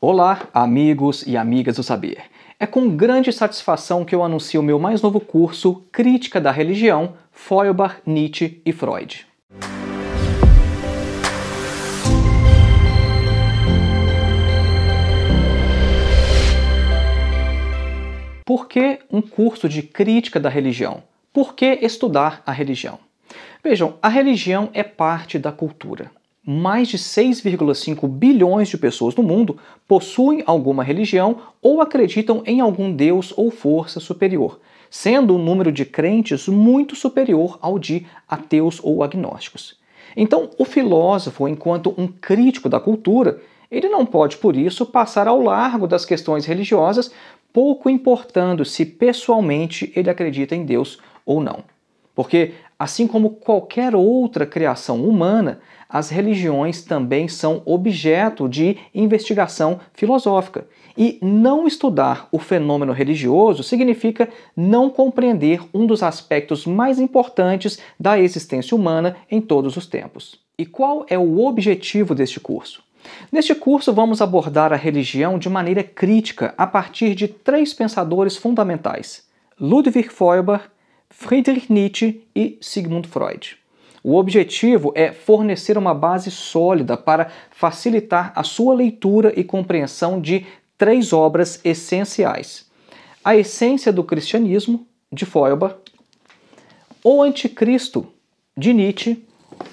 Olá, amigos e amigas do saber. É com grande satisfação que eu anuncio o meu mais novo curso Crítica da Religião, Feuerbach, Nietzsche e Freud. Por que um curso de crítica da religião? Por que estudar a religião? Vejam, a religião é parte da cultura mais de 6,5 bilhões de pessoas no mundo possuem alguma religião ou acreditam em algum deus ou força superior, sendo o número de crentes muito superior ao de ateus ou agnósticos. Então, o filósofo, enquanto um crítico da cultura, ele não pode, por isso, passar ao largo das questões religiosas, pouco importando se pessoalmente ele acredita em Deus ou não. Porque, assim como qualquer outra criação humana, as religiões também são objeto de investigação filosófica. E não estudar o fenômeno religioso significa não compreender um dos aspectos mais importantes da existência humana em todos os tempos. E qual é o objetivo deste curso? Neste curso, vamos abordar a religião de maneira crítica a partir de três pensadores fundamentais: Ludwig Feuerbach, Friedrich Nietzsche e Sigmund Freud. O objetivo é fornecer uma base sólida para facilitar a sua leitura e compreensão de três obras essenciais: A Essência do Cristianismo, de Feuerbach, O Anticristo, de Nietzsche,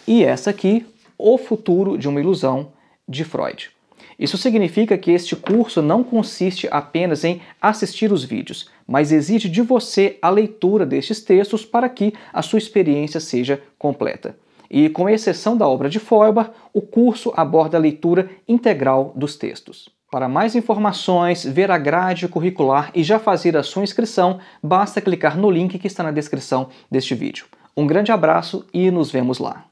e essa aqui, O Futuro de uma Ilusão, de Freud. Isso significa que este curso não consiste apenas em assistir os vídeos, mas exige de você a leitura destes textos para que a sua experiência seja completa. E, com exceção da obra de Feuerbach, o curso aborda a leitura integral dos textos. Para mais informações, ver a grade curricular e já fazer a sua inscrição, basta clicar no link que está na descrição deste vídeo. Um grande abraço e nos vemos lá!